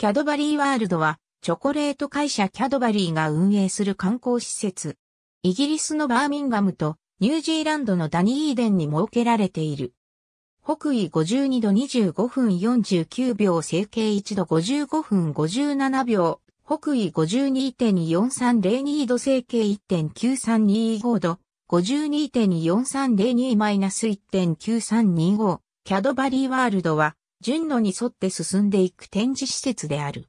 キャドバリーワールドは、チョコレート会社キャドバリーが運営する観光施設。イギリスのバーミンガムとニュージーランドのダニーデンに設けられている。北緯52度25分49秒整形1度55分57秒、北緯52.4302度整形1.9325度、52.4302-1.9325、キャドバリーワールドは、順路に沿って進んでいく展示施設である。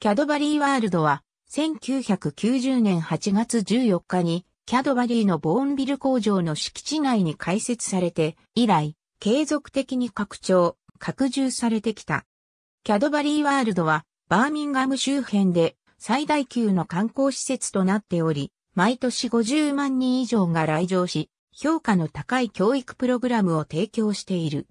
キャドバリーワールドは、1990年8月14日に、キャドバリーのボーンビル工場の敷地内に開設されて、以来、継続的に拡張、拡充されてきた。キャドバリーワールドは、バーミンガム周辺で最大級の観光施設となっており、毎年50万人以上が来場し、評価の高い教育プログラムを提供している。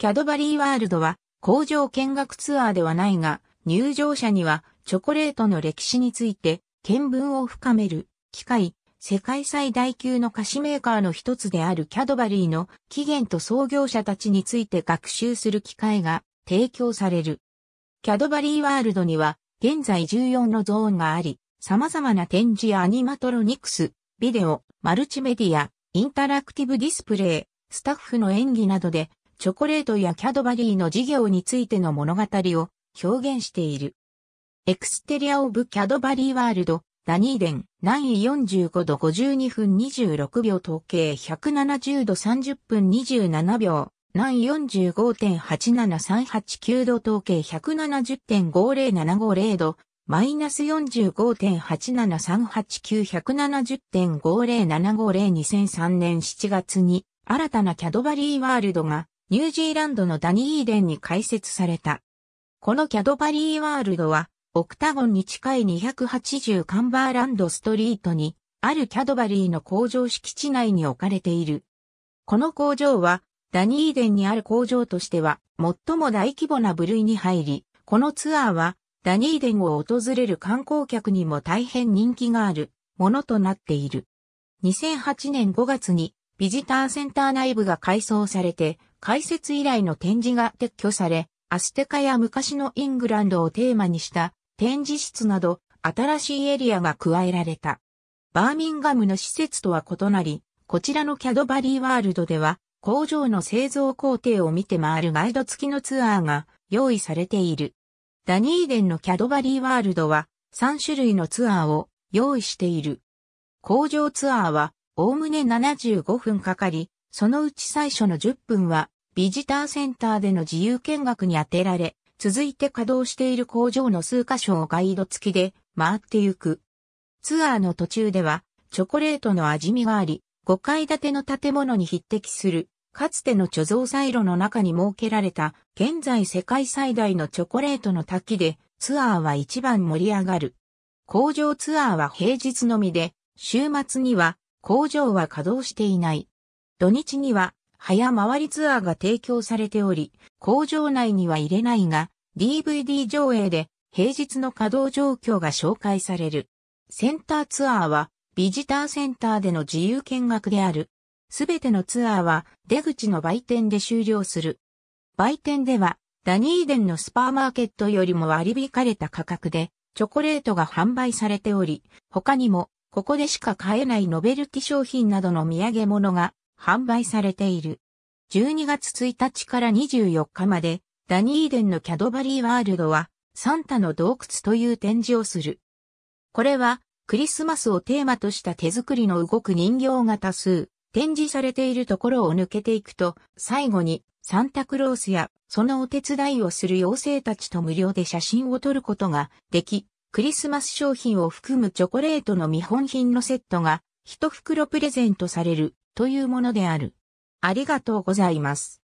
キャドバリーワールドは工場見学ツアーではないが、入場者にはチョコレートの歴史について見聞を深める機会、世界最大級の菓子メーカーの一つであるキャドバリーの起源と創業者たちについて学習する機会が提供される。キャドバリーワールドには現在14のゾーンがあり、様々な展示やアニマトロニクス、ビデオ、マルチメディア、インタラクティブディスプレイ、スタッフの演技などでチョコレートやキャドバリーの事業についての物語を表現している。エクステリア・オブ・キャドバリー・ワールド、ダニーデン、南緯45度52分26秒統計170度30分27秒、南45.87389度統計170.50750度、マイナス45.87389 170.50750 2003年7月に新たなキャドバリーワールドがニュージーランドのダニー・イーデンに開設された。このキャドバリーワールドは、オクタゴンに近い280カンバーランドストリートに、あるキャドバリーの工場敷地内に置かれている。この工場は、ダニーデンにある工場としては、最も大規模な部類に入り、このツアーは、ダニーデンを訪れる観光客にも大変人気があるものとなっている。2008年5月にビジターセンター内部が改装されて開設以来の展示が撤去され、アステカや昔のイングランドをテーマにした展示室など新しいエリアが加えられた。バーミンガムの施設とは異なり、こちらのキャドバリーワールドでは工場の製造工程を見て回るガイド付きのツアーが用意されている。ダニーデンのキャドバリーワールドは3種類のツアーを用意している。工場ツアーはおおむね75分かかり、そのうち最初の10分は、ビジターセンターでの自由見学に充てられ、続いて稼働している工場の数箇所をガイド付きで回ってゆく。ツアーの途中では、チョコレートの味見があり、5階建ての建物に匹敵する、かつての貯蔵サイロの中に設けられた、現在世界最大のチョコレートの滝で、ツアーは一番盛り上がる。工場ツアーは平日のみで、週末には工場は稼働していない。土日には、早回りツアーが提供されており、工場内には入れないが、DVD 上映で平日の稼働状況が紹介される。センターツアーは、ビジターセンターでの自由見学である。すべてのツアーは出口の売店で終了する。売店ではダニーデンのスーパーマーケットよりも割引かれた価格でチョコレートが販売されており、他にもここでしか買えないノベルティ商品などの土産物が販売されている。12月1日から24日まで、ダニーデンのキャドバリーワールドは、サンタの洞窟という展示をする。これは、クリスマスをテーマとした手作りの動く人形が多数、展示されているところを抜けていくと、最後に、サンタクロースや、そのお手伝いをする妖精たちと無料で写真を撮ることができ、クリスマス商品を含むチョコレートの見本品のセットが、一袋プレゼントされる。というものである。ありがとうございます。